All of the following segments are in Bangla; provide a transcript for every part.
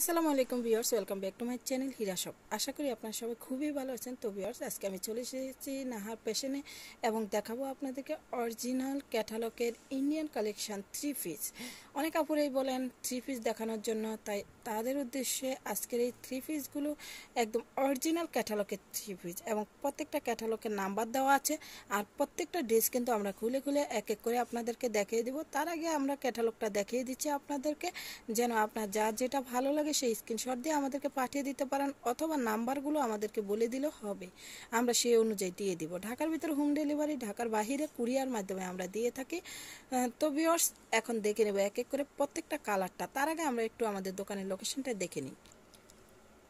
আসসালামু আলাইকুম viewers welcome back to my channel Hira shop আশা করি আপনারা সবাই খুবই ভালো আছেন তো ভিউয়ার্স আজকে আমি চলে এসেছি নাহার পেশনে এবং দেখাবো আপনাদেরকে অরিজিনাল ক্যাটালগের ইন্ডিয়ান কালেকশান থ্রি পিস অনেক আপুরেই বলেন থ্রি পিস দেখানোর জন্য তাই তাদের উদ্দেশ্যে আজকের এই থ্রি পিসগুলো একদম অরিজিনাল ক্যাটালগের থ্রি পিস এবং প্রত্যেকটা ক্যাটালগের নাম্বার দেওয়া আছে আর প্রত্যেকটা ড্রেস কিন্তু আমরা খুলে খুলে এক এক করে আপনাদেরকে দেখিয়ে দিব তার আগে আমরা ক্যাটালগটা দেখিয়ে দিচ্ছি আপনাদেরকে যেন আপনার যার যেটা ভালো লাগে সেই স্ক্রিনশট দিয়ে আমাদেরকে পাঠিয়ে দিতে পারেন অথবা নাম্বারগুলো আমাদেরকে বলে দিলে হবে আমরা সেই অনুযায়ী দিয়ে দিব ঢাকার ভিতরে হোম ডেলিভারি ঢাকার বাহিরে কুরিয়ার মাধ্যমে আমরা দিয়ে থাকি তো ভিওর্স এখন দেখে নেব এক এক করে প্রত্যেকটা কালারটা তার আগে আমরা একটু আমাদের দোকানের লোক লোকেশনটা দেখে নিই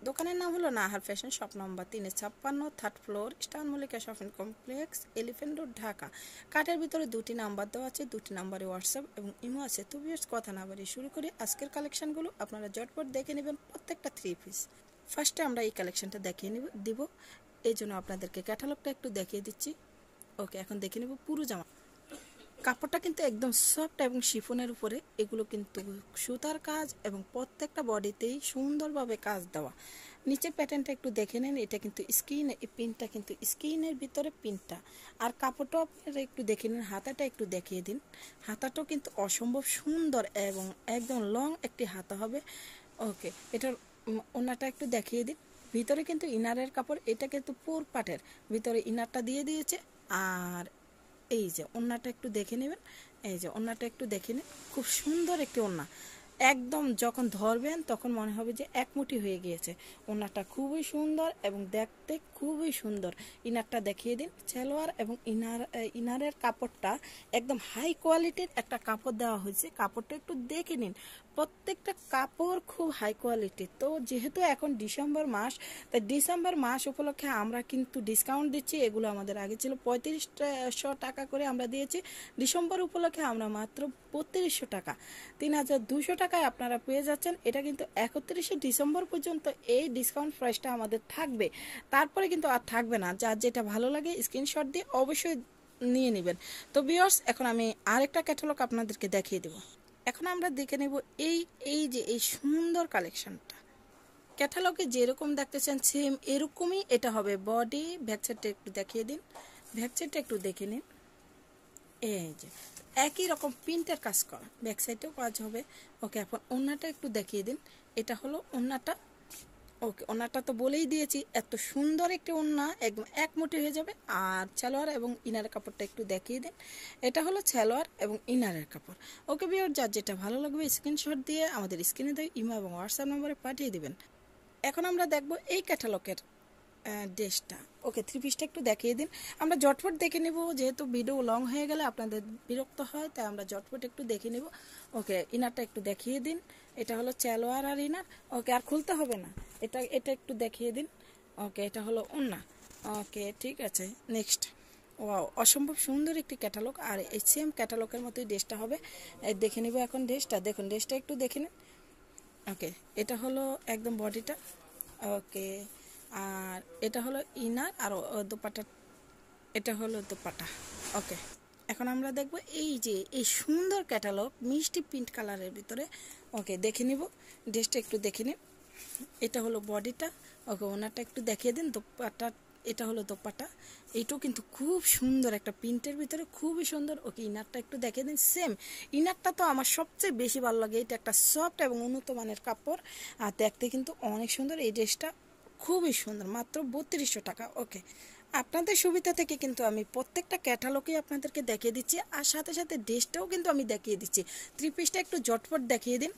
দোকানের নাম হলো নাহার ফ্যাশন শপ নম্বর তিনে ছাপ্পান্ন third floor star Mallika shopping complex elephant road Dhaka কাঠের ভিতরে দুটি নাম্বার দেওয়া আছে দুটি নাম্বারে হোয়াটসঅ্যাপ এবং ইমো আছে টু বিয়ার্স কথা না বাড়িয়ে শুরু করে আজকের কালেকশনগুলো আপনারা জটপট দেখে নেবেন প্রত্যেকটা থ্রি পিস ফার্স্টে আমরা এই কালেকশনটা দেখিয়ে নেব দিব এই জন্য আপনাদেরকে ক্যাটালগটা একটু দেখিয়ে দিচ্ছি ওকে এখন দেখে নেব পুরো জামা কাপড়টা কিন্তু একদম সফট এবং শিফনের উপরে এগুলো কিন্তু সুতার কাজ এবং প্রত্যেকটা বডিতেই সুন্দরভাবে কাজ দেওয়া নিচের প্যাটার্নটা একটু দেখে নেন এটা কিন্তু স্কিন এই পিনটা কিন্তু স্কিনের ভিতরে পিনটা আর কাপড়টাও আপনারা একটু দেখে নিন হাতাটা একটু দেখিয়ে দিন হাতাটাও কিন্তু অসম্ভব সুন্দর এবং একদম লং একটি হাতা হবে ওকে এটার ওনাটা একটু দেখিয়ে দিন ভিতরে কিন্তু ইনারের কাপড় এটা কিন্তু পুর পাটের ভিতরে ইনারটা দিয়ে দিয়েছে আর এই যে ওন্নাটা একটু দেখে নেবেন এই যে ওন্নাটা একটু দেখে নিন খুব সুন্দর একটি ওন্না একদম যখন ধরবেন তখন মনে হবে যে একমুটি হয়ে গিয়েছে ওনারটা খুবই সুন্দর এবং দেখতে খুবই সুন্দর ইনারটা দেখিয়ে দিন সেলোয়ার এবং ইনার ইনারের কাপড়টা একদম হাই কোয়ালিটির একটা কাপড় দেওয়া হয়েছে কাপড়টা একটু দেখে নিন প্রত্যেকটা কাপড় খুব হাই কোয়ালিটির তো যেহেতু এখন ডিসেম্বর মাস তাই ডিসেম্বর মাস উপলক্ষে আমরা কিন্তু ডিসকাউন্ট দিচ্ছি এগুলো আমাদের আগে ছিল পঁয়ত্রিশ টাকা করে আমরা দিয়েছি ডিসেম্বর উপলক্ষে আমরা মাত্র বত্রিশশো টাকা তিন হাজার দুশো টাকা টাকায় আপনারা পেয়ে যাচ্ছেন এটা কিন্তু একত্রিশে ডিসেম্বর পর্যন্ত এই ডিসকাউন্ট প্রাইসটা আমাদের থাকবে তারপরে কিন্তু আর থাকবে না যার যেটা ভালো লাগে স্ক্রিনশট দিয়ে অবশ্যই নিয়ে নেবেন তো বিয়ার্স এখন আমি আরেকটা ক্যাটালগ আপনাদেরকে দেখিয়ে দেব এখন আমরা দেখে নেব এই এই যে এই সুন্দর কালেকশনটা ক্যাটালগে যেরকম দেখতেছেন সেম এরকমই এটা হবে বডি ভ্যাকসেটটা একটু দেখিয়ে দিন ভ্যাকসেটটা একটু দেখে নিন এই যে একই রকম প্রিন্টের কাজ করা ব্যাক সাইডেও কাজ হবে ওকে এখন ওনাটা একটু দেখিয়ে দিন এটা হলো ওনাটা ওকে ওনাটা তো বলেই দিয়েছি এত সুন্দর একটি ওনা একদম এক মুঠি হয়ে যাবে আর সালোয়ার এবং ইনারের কাপড়টা একটু দেখিয়ে দিন এটা হলো সালোয়ার এবং ইনারের কাপড় ওকে বিওর যার যেটা ভালো লাগবে স্ক্রিনশট দিয়ে আমাদের স্ক্রিনে দিয়ে ইমো এবং হোয়াটসঅ্যাপ নম্বরে পাঠিয়ে দিবেন এখন আমরা দেখব এই ক্যাটালগের ড্রেসটা ওকে থ্রি পিসটা একটু দেখিয়ে দিন আমরা জটপট দেখে নেব যেহেতু ভিডিও লং হয়ে গেলে আপনাদের বিরক্ত হয় তাই আমরা জটপট একটু দেখে নেব ওকে ইনারটা একটু দেখিয়ে দিন এটা হলো চ্যালোয়ার আর ইনার ওকে আর খুলতে হবে না এটা এটা একটু দেখিয়ে দিন ওকে এটা হলো ওনা ওকে ঠিক আছে নেক্সট ও অসম্ভব সুন্দর একটি ক্যাটালগ আর এই সেম ক্যাটালগের মতোই ড্রেসটা হবে দেখে নেব এখন ড্রেসটা দেখুন ড্রেসটা একটু দেখে নিন ওকে এটা হলো একদম বডিটা ওকে আর এটা হলো ইনার আর দোপাটা এটা হলো দোপাটা ওকে এখন আমরা দেখব এই যে এই সুন্দর ক্যাটালগ মিষ্টি পিন্ট কালারের ভিতরে ওকে দেখে নিব ড্রেসটা একটু দেখে নিন এটা হলো বডিটা ওকে ওনারটা একটু দেখিয়ে দিন দোপাটা এটা হলো দোপাটা এটাও কিন্তু খুব সুন্দর একটা প্রিন্টের ভিতরে খুবই সুন্দর ওকে ইনারটা একটু দেখিয়ে দিন সেম ইনারটা তো আমার সবচেয়ে বেশি ভালো লাগে এটা একটা সফট এবং উন্নত মানের কাপড় আর দেখতে কিন্তু অনেক সুন্দর এই ড্রেসটা খুবই সুন্দর মাত্র বত্রিশশো টাকা ওকে আপনাদের সুবিধা থেকে কিন্তু আমি প্রত্যেকটা ক্যাটালগই আপনাদেরকে দেখিয়ে দিচ্ছি আর সাথে সাথে ড্রেসটাও কিন্তু আমি দেখিয়ে দিচ্ছি থ্রি পিসটা একটু জটপট দেখিয়ে দিন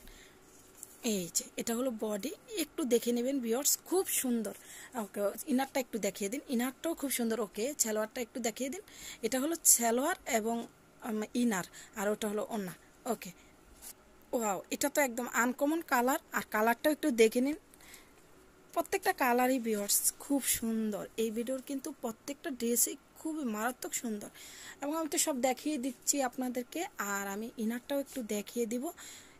এই যে এটা হলো বডি একটু দেখে নেবেন বিয়ার্স খুব সুন্দর ওকে ইনারটা একটু দেখিয়ে দিন ইনারটাও খুব সুন্দর ওকে ছেলোয়ারটা একটু দেখিয়ে দিন এটা হলো ছেলোয়ার এবং ইনার আর ওটা হলো ওনা ওকে ওয়াও এটা তো একদম আনকমন কালার আর কালারটাও একটু দেখে নিন প্রত্যেকটা কালারই বিয়ার্স খুব সুন্দর এই ভিডিওর কিন্তু প্রত্যেকটা ড্রেসই খুবই মারাত্মক সুন্দর এবং আমি তো সব দেখিয়ে দিচ্ছি আপনাদেরকে আর আমি ইনারটাও একটু দেখিয়ে দিব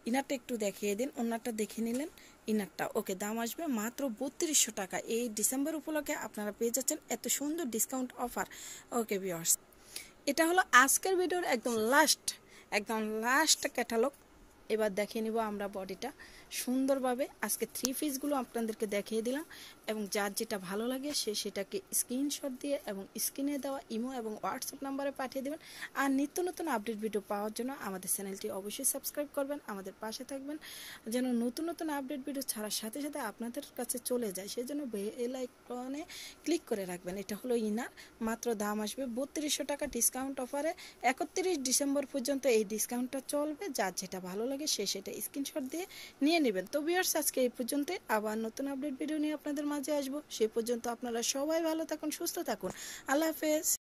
ইনারটা একটু দেখিয়ে দিন ওনারটা দেখে নিলেন ইনারটা ওকে দাম আসবে মাত্র বত্রিশশো টাকা এই ডিসেম্বর উপলক্ষে আপনারা পেয়ে যাচ্ছেন এত সুন্দর ডিসকাউন্ট অফার ওকে বিয়ার্স এটা হলো আজকের ভিডিওর একদম লাস্ট একদম লাস্ট ক্যাটালগ এবার দেখিয়ে নিব আমরা বডিটা সুন্দরভাবে আজকে থ্রি পিসগুলো আপনাদেরকে দেখিয়ে দিলাম এবং যার যেটা ভালো লাগে সে সেটাকে স্ক্রিনশট দিয়ে এবং স্ক্রিনে দেওয়া ইমো এবং হোয়াটসঅ্যাপ নাম্বারে পাঠিয়ে দেবেন আর নিত্য নতুন আপডেট ভিডিও পাওয়ার জন্য আমাদের চ্যানেলটি অবশ্যই সাবস্ক্রাইব করবেন আমাদের পাশে থাকবেন যেন নতুন নতুন আপডেট ভিডিও ছাড়ার সাথে সাথে আপনাদের কাছে চলে যায় সেজন্য বেল আইকনে ক্লিক করে রাখবেন এটা হলো ইনার মাত্র দাম আসবে বত্রিশশো টাকা ডিসকাউন্ট অফারে একত্রিশ ডিসেম্বর পর্যন্ত এই ডিসকাউন্টটা চলবে যার যেটা ভালো লাগে সে সেটা স্ক্রিনশট দিয়ে নিয়ে নেবেন তো ভিউয়ার্স আজকে এই পর্যন্ত আবার নতুন আপডেট ভিডিও নিয়ে আপনাদের মাঝে আসবো সেই পর্যন্ত আপনারা সবাই ভালো থাকুন সুস্থ থাকুন আল্লাহ হাফেজ